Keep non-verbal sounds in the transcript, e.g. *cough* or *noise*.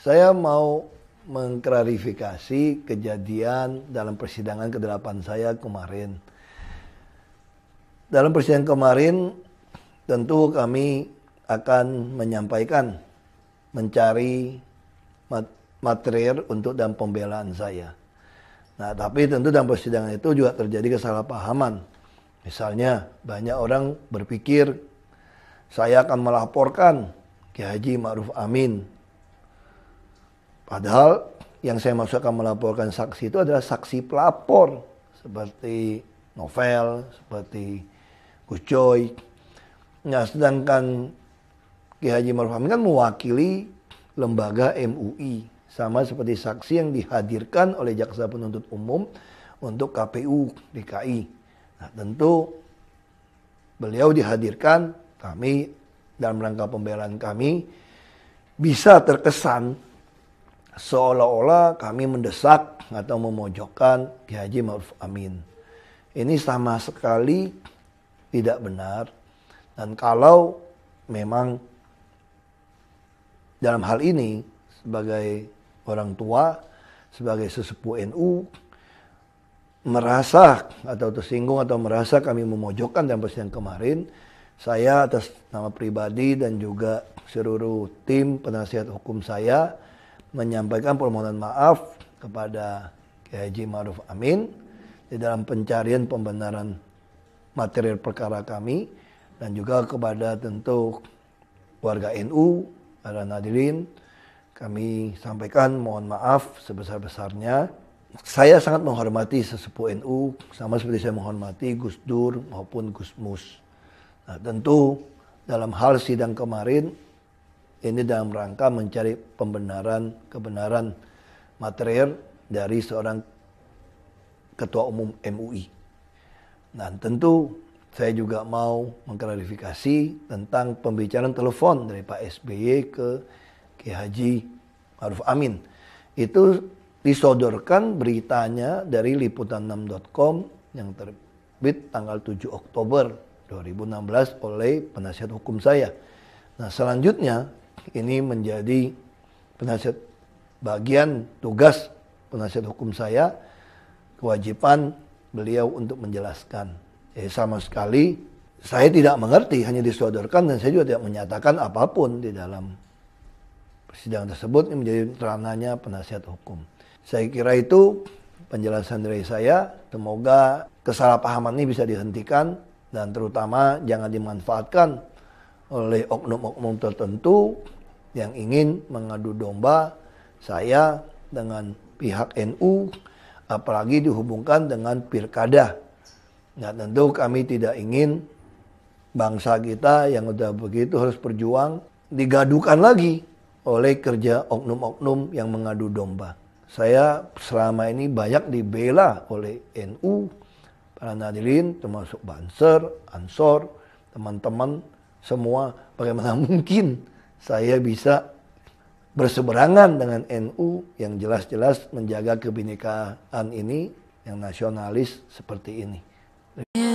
Saya mau mengklarifikasi kejadian dalam persidangan ke-8 saya kemarin. Dalam persidangan kemarin tentu kami akan menyampaikan mencari materi untuk dan pembelaan saya. Nah, tapi tentu dalam persidangan itu juga terjadi kesalahpahaman. Misalnya, banyak orang berpikir saya akan melaporkan Kiai Haji Ma'ruf Amin Padahal yang saya maksudkan melaporkan saksi itu adalah saksi pelapor seperti novel, seperti Gus Joy. Nah, sedangkan Kiai Haji Maruf Amin kan mewakili lembaga MUI sama seperti saksi yang dihadirkan oleh jaksa penuntut umum untuk KPU DKI. Nah, tentu beliau dihadirkan kami dalam rangka pembelaan kami bisa terkesan seolah-olah kami mendesak atau memojokkan Ki Haji Ma'ruf Amin. Ini sama sekali tidak benar. Dan kalau memang dalam hal ini sebagai orang tua, sebagai sesepuh NU, merasa atau tersinggung atau merasa kami memojokkan dalam persidangan kemarin, saya atas nama pribadi dan juga seluruh tim penasihat hukum saya menyampaikan permohonan maaf kepada Kiai Haji Maruf Amin di dalam pencarian pembenaran material perkara kami dan juga kepada tentu warga NU, para nadirin, kami sampaikan mohon maaf sebesar-besarnya. Saya sangat menghormati sesepuh NU, sama seperti saya menghormati Gus Dur maupun Gus Mus. Nah, tentu dalam hal sidang kemarin ini dalam rangka mencari pembenaran, kebenaran material dari seorang ketua umum MUI. Nah, tentu saya juga mau mengklarifikasi tentang pembicaraan telepon dari Pak SBY ke Ki Haji Maruf Amin. Itu disodorkan beritanya dari liputan6.com yang terbit tanggal 7 Oktober 2016 oleh penasihat hukum saya. Nah, selanjutnya ini menjadi penasihat bagian tugas penasihat hukum saya kewajiban beliau untuk menjelaskan. Eh, sama sekali saya tidak mengerti, hanya disodorkan dan saya juga tidak menyatakan apapun di dalam persidangan tersebut ini menjadi ranahnya penasihat hukum. Saya kira itu penjelasan dari saya. Semoga kesalahpahaman ini bisa dihentikan dan terutama jangan dimanfaatkan oleh oknum-oknum tertentu yang ingin mengadu domba saya dengan pihak NU apalagi dihubungkan dengan pilkada. Nah tentu kami tidak ingin bangsa kita yang sudah begitu harus berjuang digadukan lagi oleh kerja oknum-oknum yang mengadu domba. Saya selama ini banyak dibela oleh NU, para nadirin termasuk Banser, Ansor, teman-teman semua bagaimana *laughs* mungkin saya bisa berseberangan dengan NU yang jelas-jelas menjaga kebinekaan ini yang nasionalis seperti ini. Ya,